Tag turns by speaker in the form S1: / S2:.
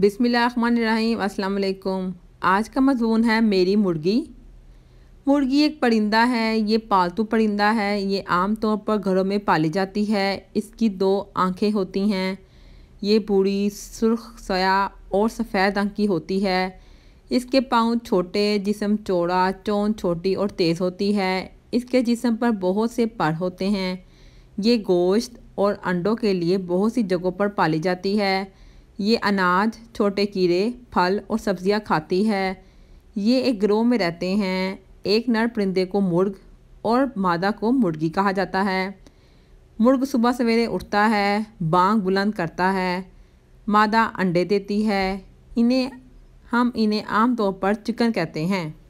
S1: बिसमीम असलकुम आज का मजमून है मेरी मुर्गी मुर्गी एक परिंदा है ये पालतू परिंदा है ये आम तौर पर घरों में पाली जाती है इसकी दो आंखें होती हैं ये पूरी सुर्ख सया और सफ़ेद रंग की होती है इसके पाँव छोटे जिसम चौड़ा चौन छोटी और तेज़ होती है इसके जिसम पर बहुत से पर होते हैं ये गोश्त और अंडों के लिए बहुत सी जगहों पर पाली जाती है ये अनाज छोटे कीड़े फल और सब्जियां खाती है ये एक ग्रोह में रहते हैं एक नर परिंदे को मुर्ग और मादा को मुर्गी कहा जाता है मुर्ग सुबह सवेरे उठता है बांग बुलंद करता है मादा अंडे देती है इन्हें हम इन्हें आम तौर पर चिकन कहते हैं